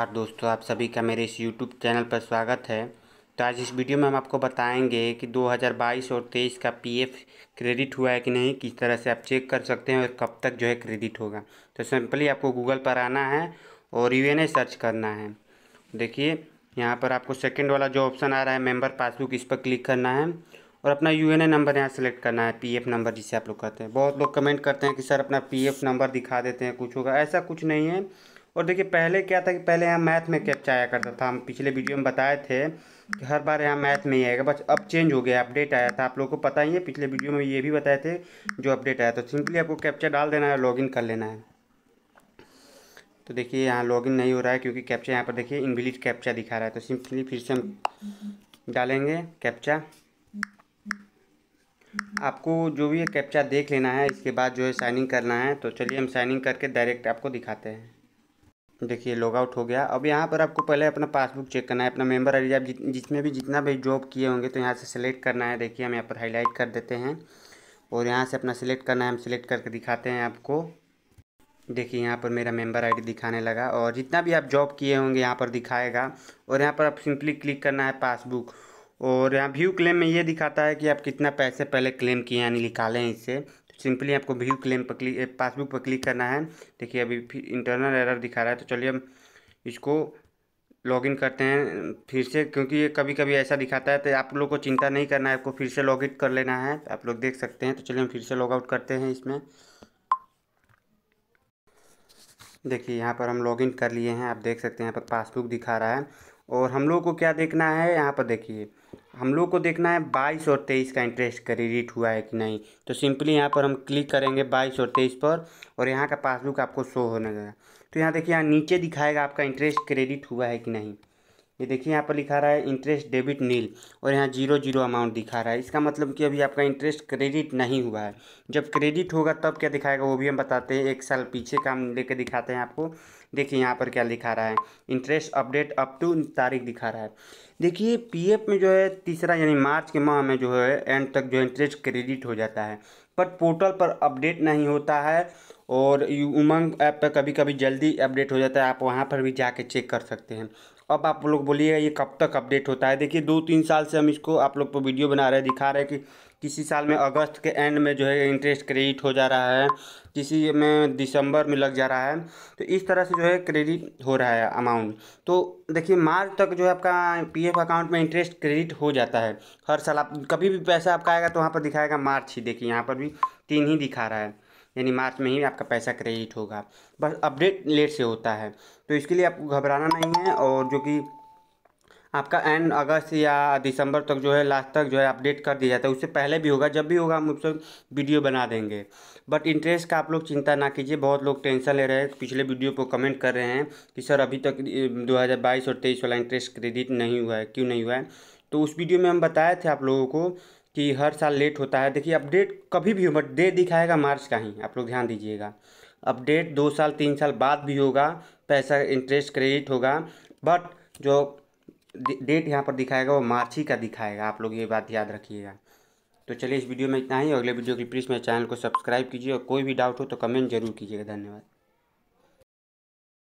नमस्कार दोस्तों आप सभी का मेरे इस यूट्यूब चैनल पर स्वागत है तो आज इस वीडियो में हम आपको बताएंगे कि 2022 और 23 का पीएफ क्रेडिट हुआ है कि नहीं किस तरह से आप चेक कर सकते हैं और कब तक जो है क्रेडिट होगा तो सिंपली आपको गूगल पर आना है और यू सर्च करना है देखिए यहाँ पर आपको सेकेंड वाला जो ऑप्शन आ रहा है मेम्बर पासबुक इस पर क्लिक करना है और अपना यू नंबर यहाँ सेलेक्ट करना है एफ नंबर जिसे आप लोग कहते हैं बहुत लोग कमेंट करते हैं कि सर अपना एफ नंबर दिखा देते हैं कुछ होगा ऐसा कुछ नहीं है और देखिए पहले क्या था कि पहले यहाँ मैथ में कैप्चा आया करता था हम पिछले वीडियो में बताए थे कि हर बार यहाँ मैथ में ही आएगा बस अब चेंज हो गया अपडेट आया था आप लोगों को पता ही है पिछले वीडियो में ये भी बताए थे जो अपडेट आया तो सिंपली आपको कैप्चा डाल देना है लॉगिन कर लेना है तो देखिए यहाँ लॉगिन नहीं हो रहा है क्योंकि कैप्चा यहाँ पर देखिए इनविलिट कैप्चा दिखा रहा है तो सिंपली फिर से हम डालेंगे कैप्चा आपको जो भी कैप्चा देख लेना है इसके बाद जो है साइनिंग करना है तो चलिए हम साइनिंग करके डायरेक्ट आपको दिखाते हैं देखिए लॉग आउट हो गया अब यहाँ पर आपको पहले अपना पासबुक चेक करना है अपना मेंबर आई आप जिसमें भी जितना भी जॉब किए होंगे तो यहाँ से सिलेक्ट करना है देखिए हम यहाँ पर हाईलाइट कर देते हैं और यहाँ से अपना सिलेक्ट करना है हम सिलेक्ट करके दिखाते हैं आपको देखिए यहाँ पर मेरा मेंबर आईडी दिखाने लगा और जितना भी आप जॉब किए होंगे यहाँ पर दिखाएगा और यहाँ पर आप सिंपली क्लिक करना है पासबुक और यहाँ व्यू क्लेम में ये दिखाता है कि आप कितना पैसे पहले क्लेम किए यानी निकालें इससे सिंपली आपको व्यू क्लेम पर क्लिक पासबुक पर क्लिक करना है देखिए अभी फिर इंटरनल एरर दिखा रहा है तो चलिए हम इसको लॉगिन करते हैं फिर से क्योंकि ये कभी कभी ऐसा दिखाता है तो आप लोग को चिंता नहीं करना है आपको फिर से लॉगिन कर लेना है तो आप लोग देख सकते हैं तो चलिए हम फिर से लॉगआउट करते हैं इसमें देखिए यहाँ पर हम लॉगिन कर लिए हैं आप देख सकते हैं यहाँ पर पासबुक दिखा रहा है और हम लोग को क्या देखना है यहाँ पर देखिए हम लोग को देखना है बाईस और तेईस का इंटरेस्ट क्रेडिट हुआ है कि नहीं तो सिंपली यहाँ पर हम क्लिक करेंगे बाईस और तेईस पर और यहाँ का पासबुक आपको शो होने लगा तो यहाँ देखिए यहाँ नीचे दिखाएगा आपका इंटरेस्ट क्रेडिट हुआ है कि नहीं ये देखिए यहाँ पर लिखा रहा है इंटरेस्ट डेबिट नील और यहाँ जीरो जीरो अमाउंट दिखा रहा है इसका मतलब कि अभी आपका इंटरेस्ट क्रेडिट नहीं हुआ है जब क्रेडिट होगा तब क्या दिखाएगा वो भी हम बताते हैं एक साल पीछे काम लेकर दिखाते हैं आपको देखिए यहाँ पर क्या लिखा रहा है इंटरेस्ट अपडेट अप टू तारीख दिखा रहा है देखिए पी में जो है तीसरा यानी मार्च के माह में जो है एंड तक जो इंटरेस्ट क्रेडिट हो जाता है बट पोर्टल पर अपडेट नहीं होता है और उमंग ऐप पर कभी कभी जल्दी अपडेट हो जाता है आप वहाँ पर भी जाके चेक कर सकते हैं अब आप लोग बोलिएगा ये कब तक अपडेट होता है देखिए दो तीन साल से हम इसको आप लोग पर वीडियो बना रहे हैं दिखा रहे हैं कि किसी साल में अगस्त के एंड में जो है इंटरेस्ट क्रेडिट हो जा रहा है किसी में दिसंबर में लग जा रहा है तो इस तरह से जो है क्रेडिट हो रहा है अमाउंट तो देखिए मार्च तक जो है आपका पीएफ अकाउंट में इंटरेस्ट क्रेडिट हो जाता है हर साल आप कभी भी पैसा आपका आएगा तो वहाँ पर दिखाएगा मार्च ही देखिए यहाँ पर भी तीन ही दिखा रहा है यानी मार्च में ही आपका पैसा क्रेडिट होगा बस अपडेट लेट से होता है तो इसके लिए आपको घबराना नहीं है और जो कि आपका एंड अगस्त या दिसंबर तक जो है लास्ट तक जो है अपडेट कर दिया जाता है उससे पहले भी होगा जब भी होगा हम उससे वीडियो बना देंगे बट इंटरेस्ट का आप लोग चिंता ना कीजिए बहुत लोग टेंशन ले रहे हैं पिछले वीडियो पर कमेंट कर रहे हैं कि सर अभी तक 2022 और तेईस वाला इंटरेस्ट क्रेडिट नहीं हुआ है क्यों नहीं हुआ है तो उस वीडियो में हम बताए थे आप लोगों को कि हर साल लेट होता है देखिए अपडेट कभी भी हो बट डेट दिखाएगा मार्च का ही आप लोग ध्यान दीजिएगा अपडेट दो साल तीन साल बाद भी होगा पैसा इंटरेस्ट क्रेडिट होगा बट जो डेट यहाँ पर दिखाएगा वो मार्च ही का दिखाएगा आप लोग ये बात याद रखिएगा तो चलिए इस वीडियो में इतना ही अगले वीडियो के लिए प्लीज़ मेरे चैनल को सब्सक्राइब कीजिए और कोई भी डाउट हो तो कमेंट जरूर कीजिएगा धन्यवाद